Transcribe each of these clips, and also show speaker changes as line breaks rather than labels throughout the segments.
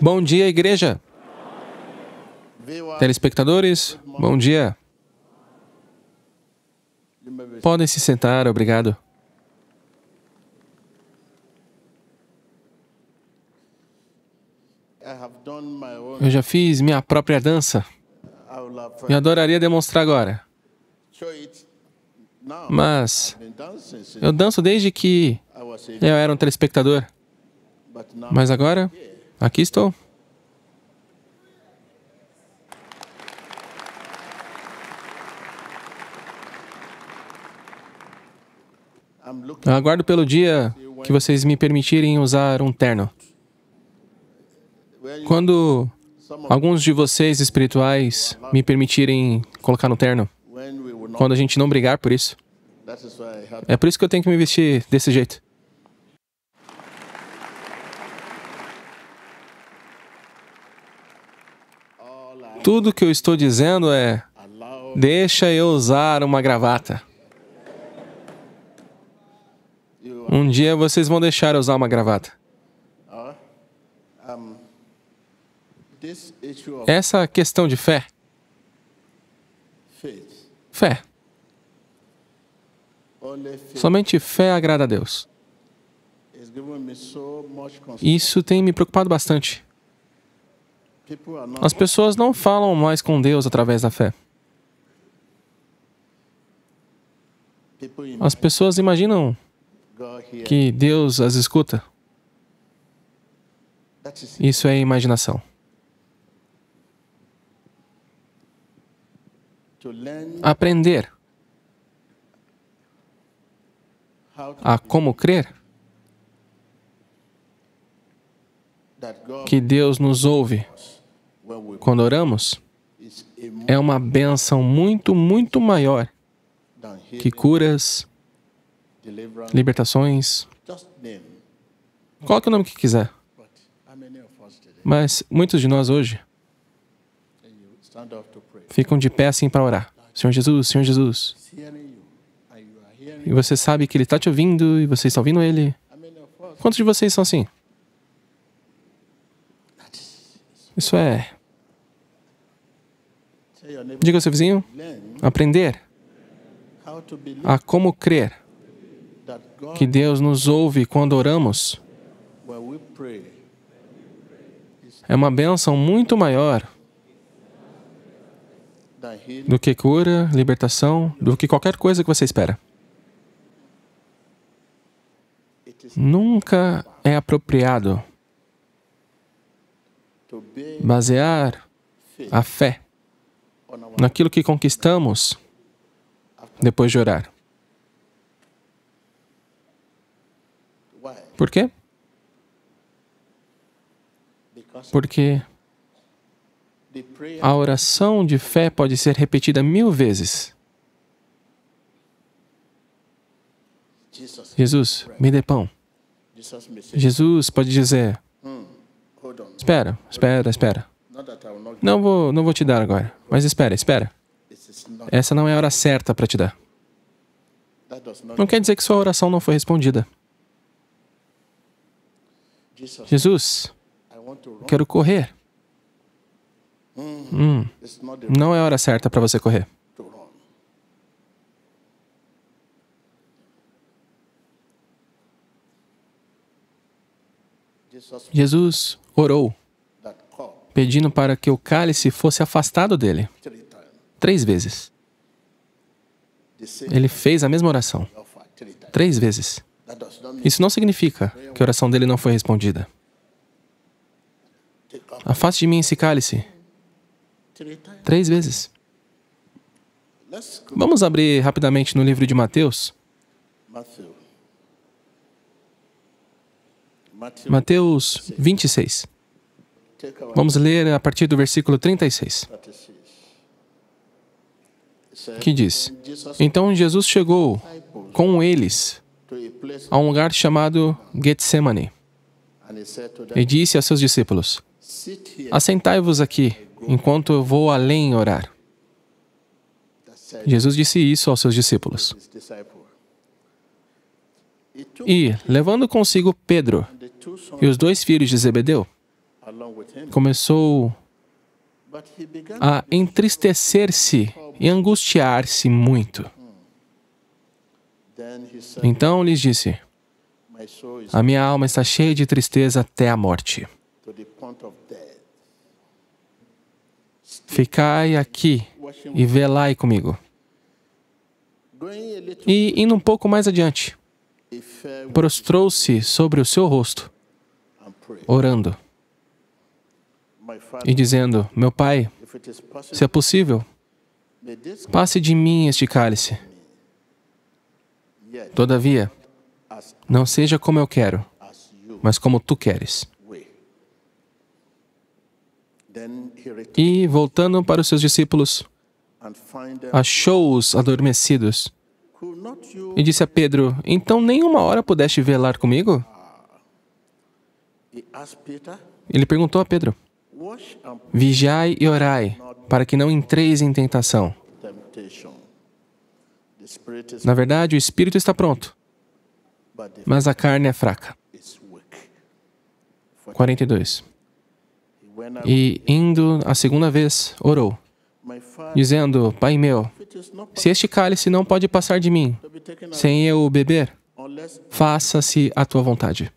Bom dia, igreja. Telespectadores, bom dia. Podem se sentar, obrigado. Eu já fiz minha própria dança. Eu adoraria demonstrar agora. Mas eu danço desde que eu era um telespectador.
Mas agora
Aqui estou. Eu aguardo pelo dia que vocês me permitirem usar um terno. Quando alguns de vocês espirituais me permitirem colocar no terno, quando a gente não brigar por isso, é por isso que eu tenho que me vestir desse jeito. Tudo que eu estou dizendo é: deixa eu usar uma gravata. Um dia vocês vão deixar eu usar uma gravata. Essa questão de fé. Fé. Somente fé agrada a Deus. Isso tem me preocupado bastante. As pessoas não falam mais com Deus através da fé. As pessoas imaginam que Deus as escuta. Isso é imaginação. Aprender a como crer que Deus nos ouve quando oramos, é uma benção muito, muito maior que curas, libertações. Coloque o nome que quiser. Mas muitos de nós hoje ficam de pé assim para orar. Senhor Jesus, Senhor Jesus. E você sabe que Ele está te ouvindo e você está ouvindo Ele. Quantos de vocês são assim? Isso é Diga ao seu vizinho, aprender a como crer que Deus nos ouve quando oramos é uma bênção muito maior do que cura, libertação, do que qualquer coisa que você espera. Nunca é apropriado basear a fé naquilo que conquistamos depois de orar. Por quê? Porque a oração de fé pode ser repetida mil vezes. Jesus, me dê pão. Jesus pode dizer: Espera, espera, espera. Não vou, não vou te dar agora. Mas espera, espera. Essa não é a hora certa para te dar. Não quer dizer que sua oração não foi respondida. Jesus, quero correr. Hum, não é a hora certa para você correr. Jesus orou pedindo para que o cálice fosse afastado dele. Três vezes. Ele fez a mesma oração. Três vezes. Isso não significa que a oração dele não foi respondida. Afaste de mim esse cálice. Três vezes. Vamos abrir rapidamente no livro de Mateus. Mateus 26. Vamos ler a partir do versículo 36, que diz: Então Jesus chegou com eles a um lugar chamado Getsemane e disse a seus discípulos: Assentai-vos aqui, enquanto eu vou além orar. Jesus disse isso aos seus discípulos. E, levando consigo Pedro e os dois filhos de Zebedeu, começou a entristecer-se e angustiar-se muito. Então lhes disse: A minha alma está cheia de tristeza até a morte. Ficai aqui e velai comigo. E indo um pouco mais adiante, prostrou-se sobre o seu rosto, orando e dizendo: Meu pai, se é possível, passe de mim este cálice. Todavia, não seja como eu quero, mas como tu queres. E, voltando para os seus discípulos, achou-os adormecidos e disse a Pedro: Então, nenhuma hora pudeste velar comigo? Ah. Ele perguntou a Pedro: Vigiai e orai, para que não entreis em tentação. Na verdade, o espírito está pronto, mas a carne é fraca. 42. E, indo a segunda vez, orou, dizendo: Pai meu, se este cálice não pode passar de mim, sem eu o beber, faça-se a tua vontade.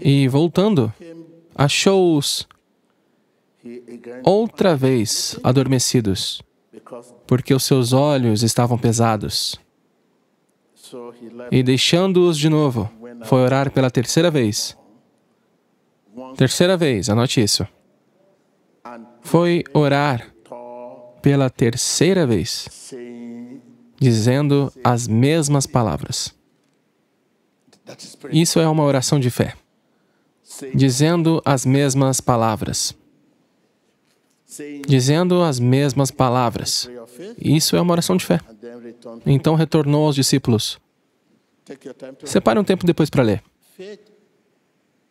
E voltando, achou-os outra vez adormecidos, porque os seus olhos estavam pesados. E deixando-os de novo, foi orar pela terceira vez. Terceira vez, anote isso. Foi orar pela terceira vez, dizendo as mesmas palavras. Isso é uma oração de fé dizendo as mesmas palavras. Dizendo as mesmas palavras. Isso é uma oração de fé. Então retornou aos discípulos. Separe um tempo depois para ler.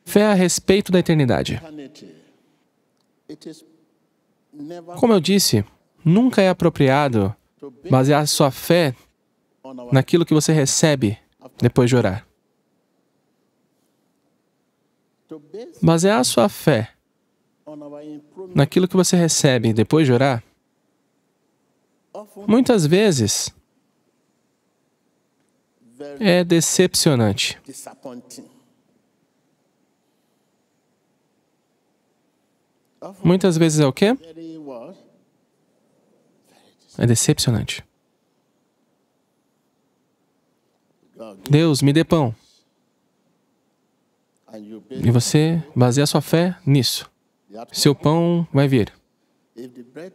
Fé a respeito da eternidade. Como eu disse, nunca é apropriado basear sua fé naquilo que você recebe depois de orar. basear é sua fé naquilo que você recebe depois de orar, muitas vezes é decepcionante.
Muitas vezes é o quê?
É decepcionante. Deus, me dê pão. E você baseia sua fé nisso. Seu pão vai vir.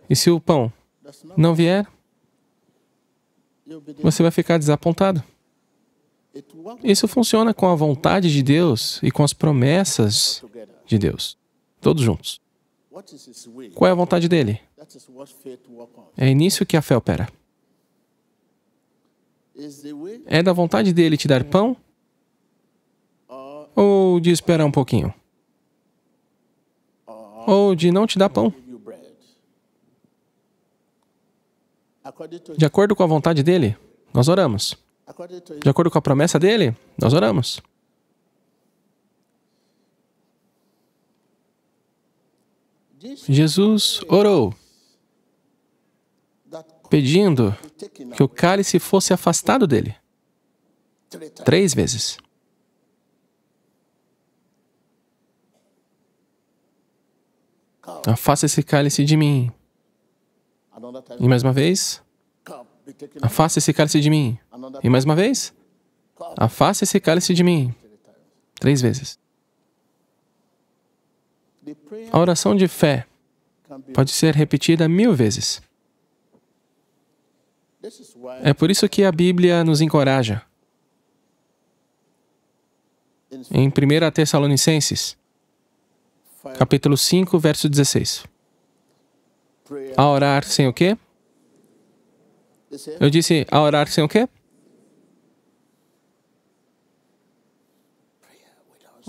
E se o pão não vier, você vai ficar desapontado. Isso funciona com a vontade de Deus e com as promessas de Deus, todos juntos. Qual é a vontade dele? É nisso que a fé opera. É da vontade dele te dar pão ou de esperar um pouquinho? Ou de não te dar pão? De acordo com a vontade dele, nós oramos. De acordo com a promessa dele, nós oramos. Jesus orou, pedindo que o cálice fosse afastado dele três vezes. Afasta ah, esse cálice de mim. E mais uma vez. Afasta ah, esse cálice de mim. E mais uma vez. Afasta ah, esse cálice de mim. Três vezes. A oração de fé pode ser repetida mil vezes. É por isso que a Bíblia nos encoraja. Em 1 Tessalonicenses capítulo 5, verso 16. A orar sem o quê? Eu disse a orar sem o quê?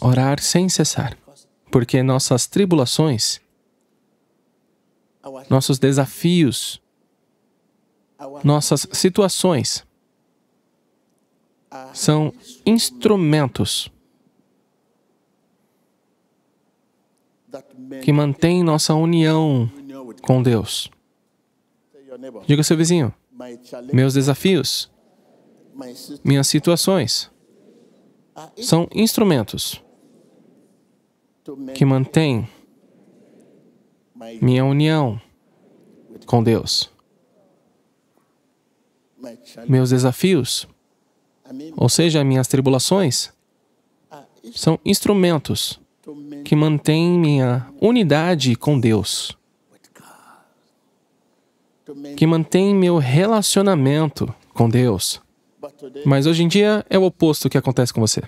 Orar sem cessar, porque nossas tribulações, nossos desafios, nossas situações são instrumentos que mantém nossa união com Deus. Diga ao seu vizinho: meus desafios, minhas situações são instrumentos que mantêm minha união com Deus. Meus desafios, ou seja, minhas tribulações, são instrumentos que mantém minha unidade com Deus, que mantém meu relacionamento com Deus. Mas hoje em dia é o oposto que acontece com você.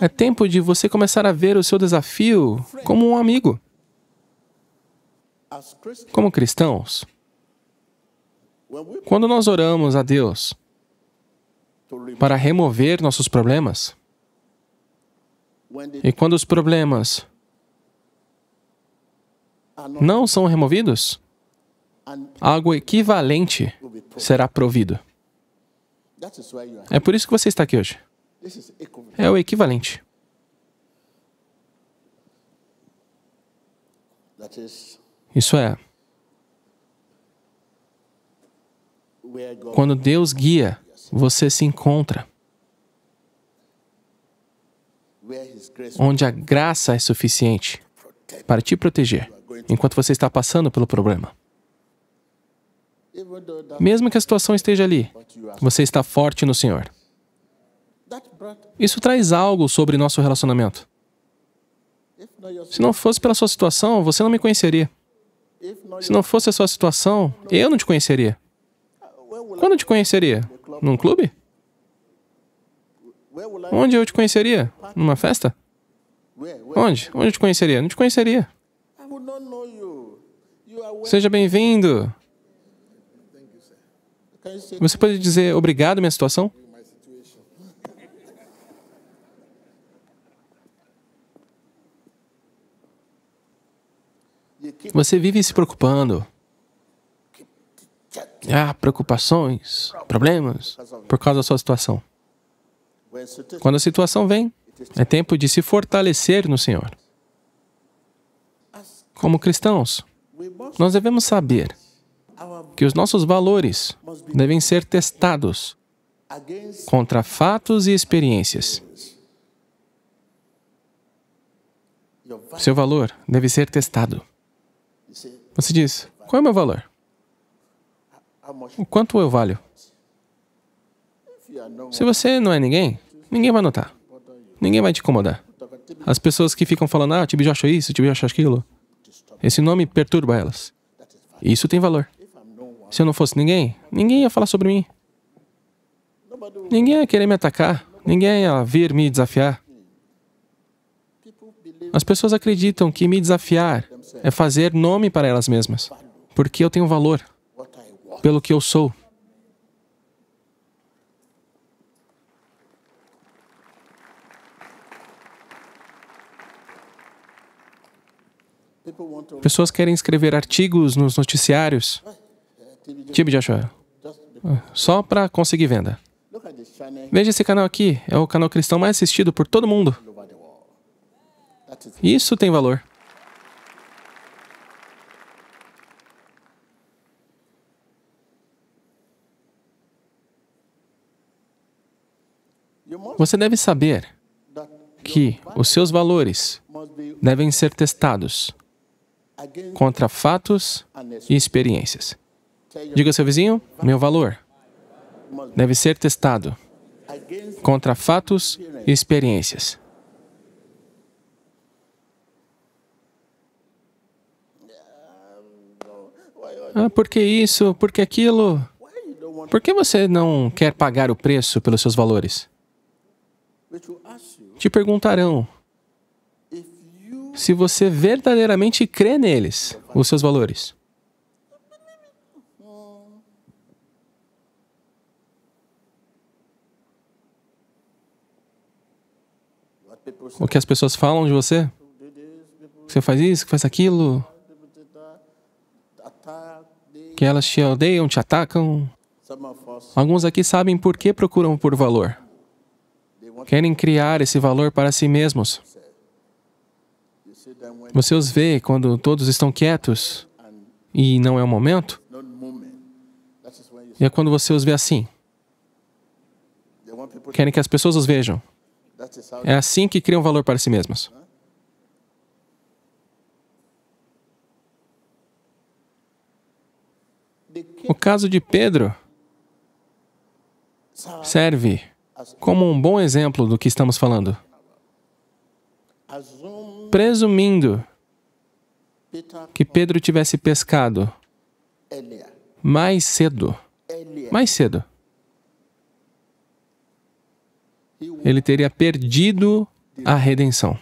É tempo de você começar a ver o seu desafio como um amigo. Como cristãos, quando nós oramos a Deus, para remover nossos problemas. E quando os problemas não são removidos, algo equivalente será provido. É por isso que você está aqui hoje. É o equivalente. Isso é. Quando Deus guia você se encontra, onde a graça é suficiente para te proteger enquanto você está passando pelo problema. Mesmo que a situação esteja ali, você está forte no Senhor. Isso traz algo sobre nosso relacionamento. Se não fosse pela sua situação, você não me conheceria. Se não fosse a sua situação, eu não te conheceria. Quando te conheceria? Num clube? Onde eu te conheceria? Numa festa? Onde? Onde eu te conheceria? Não te conheceria. Seja bem-vindo. Você pode dizer obrigado, minha situação? Você vive se preocupando. Ah, preocupações, problemas por causa da sua situação. Quando a situação vem, é tempo de se fortalecer no Senhor. Como cristãos, nós devemos saber que os nossos valores devem ser testados contra fatos e experiências. Seu valor deve ser testado. Você diz: qual é o meu valor? o quanto eu valho. Se você não é ninguém, ninguém vai notar. Ninguém vai te incomodar. As pessoas que ficam falando, ah, Tibi Joshua é isso, Tibi Joshua é aquilo, esse nome perturba elas. Isso tem valor. Se eu não fosse ninguém, ninguém ia falar sobre mim. Ninguém ia querer me atacar. Ninguém ia vir me desafiar. As pessoas acreditam que me desafiar é fazer nome para elas mesmas, porque eu tenho valor pelo que eu sou. Pessoas querem escrever artigos nos noticiários. Tibi tipo Joshua. Só para conseguir venda. Veja esse canal aqui. É o canal cristão mais assistido por todo mundo. Isso tem valor. Você deve saber que os seus valores devem ser testados contra fatos e experiências. Diga ao seu vizinho: meu valor deve ser testado contra fatos e experiências. Ah, por que isso? Por que aquilo? Por que você não quer pagar o preço pelos seus valores? te perguntarão se você verdadeiramente crê neles, os seus valores. O que as pessoas falam de você? Você faz isso, faz aquilo. Que elas te odeiam, te atacam. Alguns aqui sabem por que procuram por valor querem criar esse valor para si mesmos. Você os vê quando todos estão quietos e não é o momento? E é quando você os vê assim. Querem que as pessoas os vejam. É assim que criam valor para si mesmos. O caso de Pedro serve como um bom exemplo do que estamos falando. Presumindo que Pedro tivesse pescado mais cedo, mais cedo, ele teria perdido a redenção.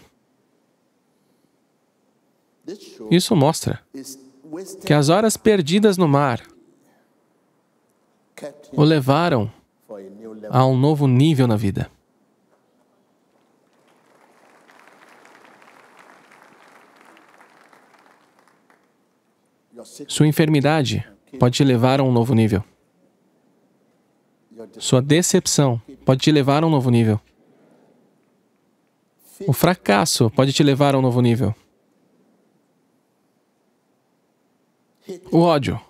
Isso mostra que as horas perdidas no mar o levaram a um novo nível na vida. Sua enfermidade pode te levar a um novo nível. Sua decepção pode te levar a um novo nível. O fracasso pode te levar a um novo nível. O ódio,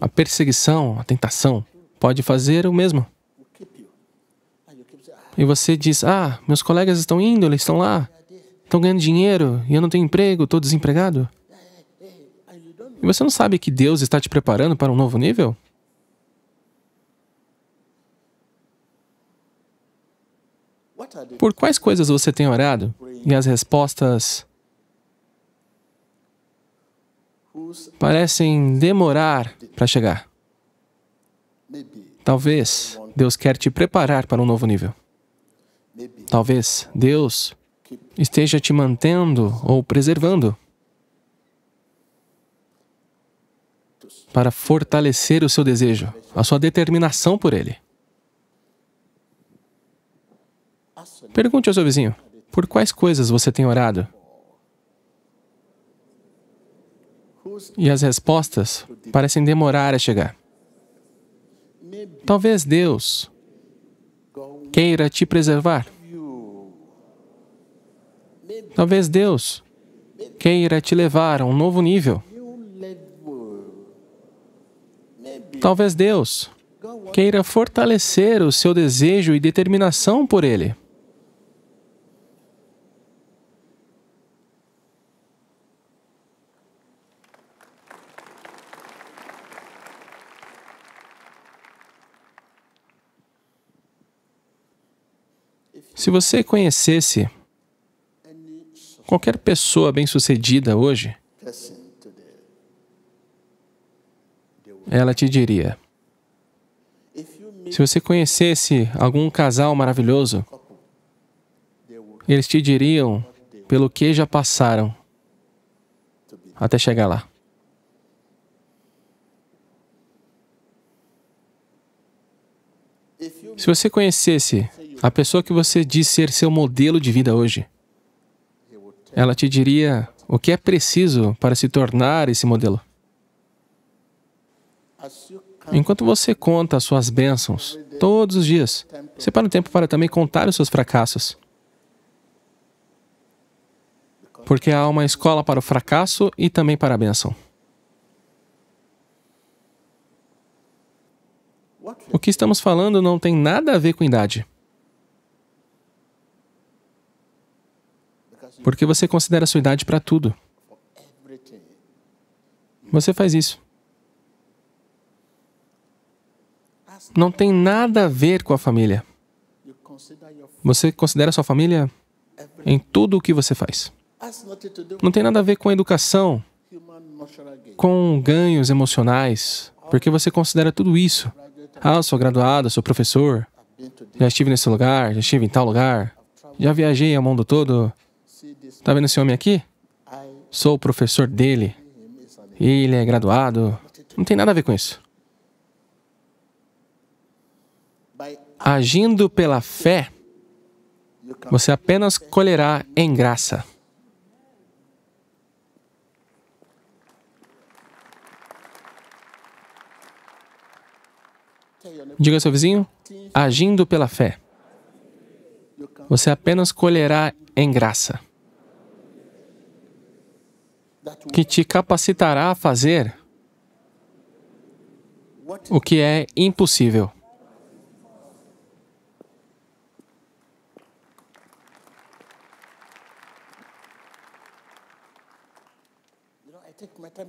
a perseguição, a tentação pode fazer o mesmo e você diz: Ah, meus colegas estão indo, eles estão lá, estão ganhando dinheiro e eu não tenho emprego, estou desempregado.
E
você não sabe que Deus está te preparando para um novo nível? Por quais coisas você tem orado e as respostas parecem demorar para chegar? Talvez Deus quer te preparar para um novo nível. Talvez Deus esteja te mantendo ou preservando para fortalecer o seu desejo, a sua determinação por Ele. Pergunte ao seu vizinho: por quais coisas você tem orado? E as respostas parecem demorar a chegar. Talvez Deus queira te preservar Talvez Deus queira te levar a um novo nível. Talvez Deus queira fortalecer o seu desejo e determinação por Ele. Se você conhecesse Qualquer pessoa bem-sucedida hoje, ela te diria: se você conhecesse algum casal maravilhoso, eles te diriam pelo que já passaram até chegar lá. Se você conhecesse a pessoa que você diz ser seu modelo de vida hoje, ela te diria o que é preciso para se tornar esse modelo. Enquanto você conta as suas bênçãos todos os dias, separa um tempo para também contar os seus fracassos. Porque há uma escola para o fracasso e também para a bênção. O que estamos falando não tem nada a ver com idade. Porque você considera a sua idade para tudo. Você faz isso. Não tem nada a ver com a família. Você considera sua família em tudo o que você faz. Não tem nada a ver com a educação, com ganhos emocionais, porque você considera tudo isso. Ah, eu sou graduado, sou professor, já estive nesse lugar, já estive em tal lugar, já viajei ao mundo todo, Está vendo esse homem aqui? Sou o professor dele. Ele é graduado. Não tem nada a ver com isso. Agindo pela fé, você apenas colherá em graça. Diga ao seu vizinho, agindo pela fé, você apenas colherá em graça que te capacitará a fazer o que é impossível.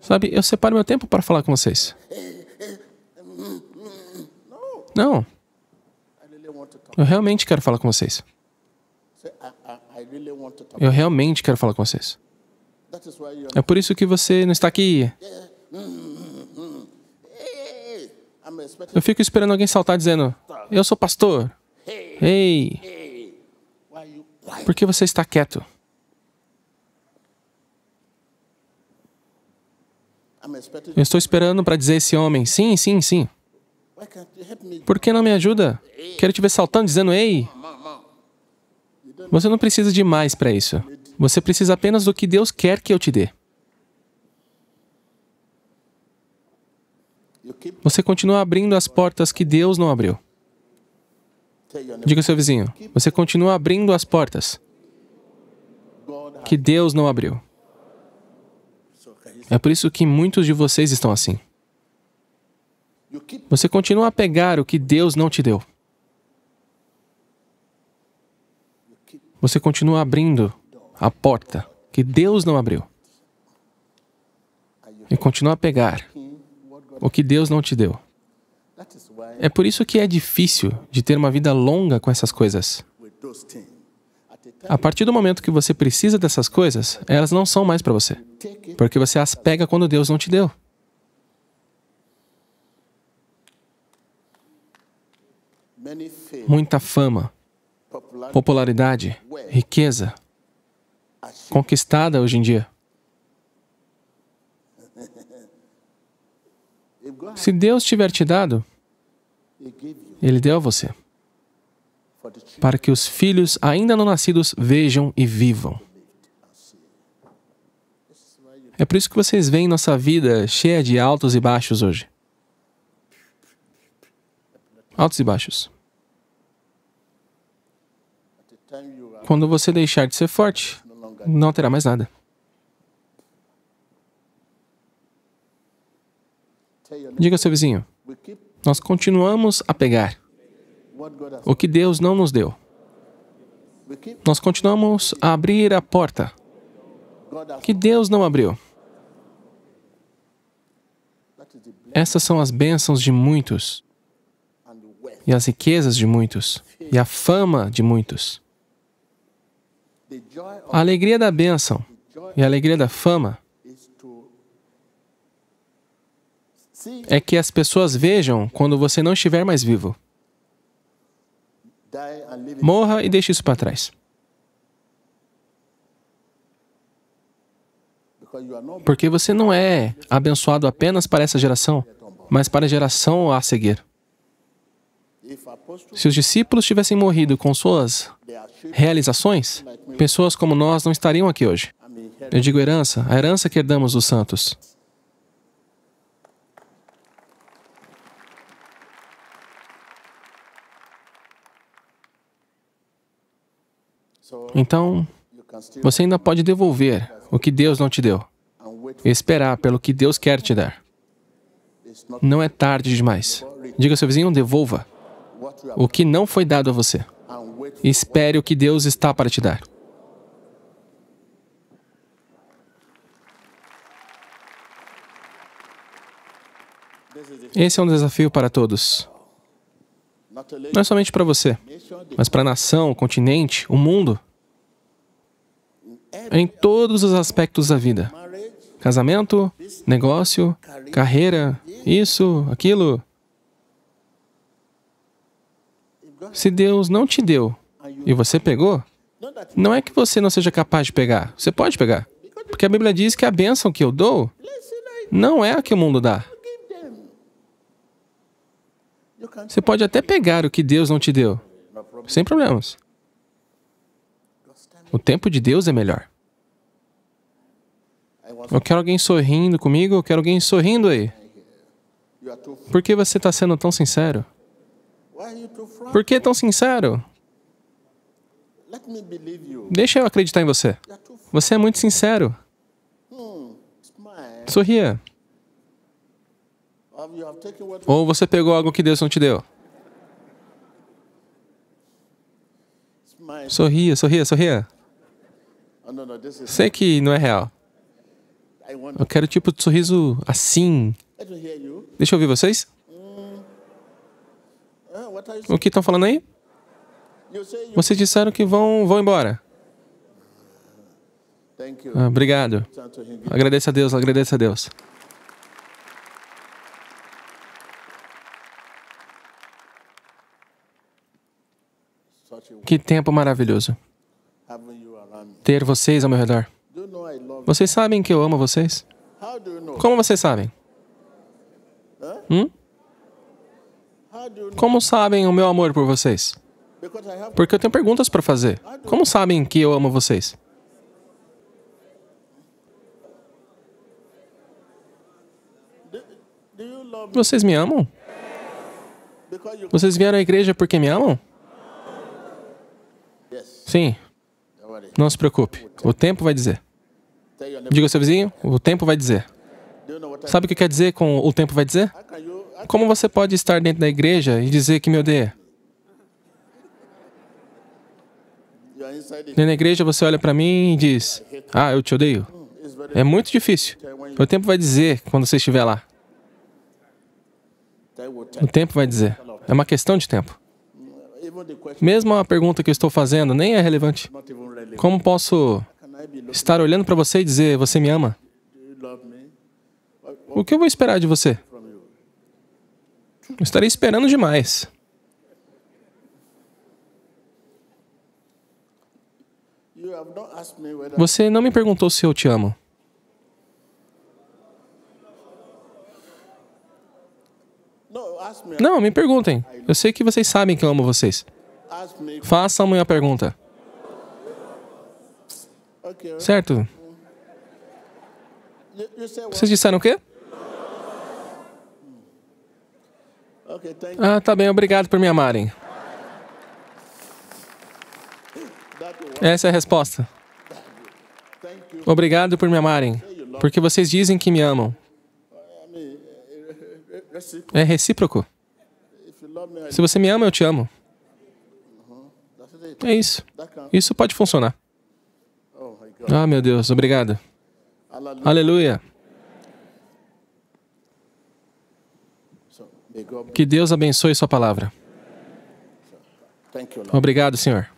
Sabe, eu separo meu tempo para falar com vocês. Não. Eu realmente quero falar com vocês. Eu realmente quero falar com vocês. É por isso que você não está aqui. Eu fico esperando alguém saltar dizendo: Eu sou pastor. Ei! Por que você está quieto? Eu estou esperando para dizer esse homem: Sim, sim, sim. Por que não me ajuda? Quero te ver saltando dizendo: Ei! Você não precisa de mais para isso. Você precisa apenas do que Deus quer que eu te dê. Você continua abrindo as portas que Deus não abriu. Diga ao seu vizinho, você continua abrindo as portas que Deus não abriu. É por isso que muitos de vocês estão assim. Você continua a pegar o que Deus não te deu. Você continua abrindo a porta que Deus não abriu e continua a pegar o que Deus não te deu. É por isso que é difícil de ter uma vida longa com essas coisas. A partir do momento que você precisa dessas coisas, elas não são mais para você, porque você as pega quando Deus não te deu. Muita fama, popularidade, riqueza, conquistada hoje em dia. Se Deus tiver te dado, Ele deu a você, para que os filhos ainda não nascidos vejam e vivam. É por isso que vocês veem nossa vida cheia de altos e baixos hoje. Altos e baixos. Quando você deixar de ser forte, não terá mais nada. Diga ao seu vizinho: nós continuamos a pegar o que Deus não nos deu. Nós continuamos a abrir a porta que Deus não abriu. Essas são as bênçãos de muitos, e as riquezas de muitos, e a fama de muitos. A alegria da bênção e a alegria da fama é que as pessoas vejam quando você não estiver mais vivo. Morra e deixe isso para trás. Porque você não é abençoado apenas para essa geração, mas para a geração a seguir. Se os discípulos tivessem morrido com suas realizações, pessoas como nós não estariam aqui hoje. Eu digo herança, a herança que herdamos dos santos. Então, você ainda pode devolver o que Deus não te deu e esperar pelo que Deus quer te dar. Não é tarde demais. Diga ao seu vizinho: devolva o que não foi dado a você. Espere o que Deus está para te dar. Esse é um desafio para todos. Não é somente para você, mas para a nação, o continente, o mundo. Em todos os aspectos da vida: casamento, negócio, carreira, isso, aquilo. Se Deus não te deu e você pegou, não é que você não seja capaz de pegar, você pode pegar. Porque a Bíblia diz que a bênção que eu dou não é a que o mundo dá. Você pode até pegar o que Deus não te deu, sem problemas. O tempo de Deus é melhor. Eu quero alguém sorrindo comigo, eu quero alguém sorrindo aí. Por que você está sendo tão sincero? Por que é tão sincero? Deixa eu acreditar em você. Você é muito sincero. Hmm, sorria. Ou você pegou algo que Deus não te deu. Sorria, sorria, sorria. Oh, Sei que não é real. Eu quero tipo de sorriso assim. Deixa eu ouvir vocês. O que estão falando aí? Vocês disseram que vão, vão embora. Ah, obrigado. Agradeço a Deus, agradeço a Deus. Que tempo maravilhoso ter vocês ao meu redor. Vocês sabem que eu amo vocês? Como vocês sabem? Hum? Como sabem o meu amor por vocês? Porque eu tenho perguntas para fazer. Como sabem que eu amo vocês? Vocês me amam? Vocês vieram à igreja porque me amam? Sim. Não se preocupe. O tempo vai dizer. Diga ao seu vizinho, o tempo vai dizer. Sabe o que quer dizer com o tempo vai dizer? Como você pode estar dentro da igreja e dizer que me odeia? Dentro da igreja você olha para mim e diz: Ah, eu te odeio. É muito difícil. O tempo vai dizer quando você estiver lá. O tempo vai dizer. É uma questão de tempo. Mesmo a pergunta que eu estou fazendo nem é relevante. Como posso estar olhando para você e dizer: Você me ama? O que eu vou esperar de você? Estarei esperando demais. Você não me perguntou se eu te amo. Não, me perguntem. Eu sei que vocês sabem que eu amo vocês. Façam uma pergunta. Certo? Vocês disseram o quê? Ah, tá bem, obrigado por me amarem. Essa é a resposta. Obrigado por me amarem, porque vocês dizem que me amam. É recíproco. Se você me ama, eu te amo. É isso. Isso pode funcionar. Ah, meu Deus, obrigado. Aleluia. Que Deus abençoe Sua palavra. Obrigado, Senhor.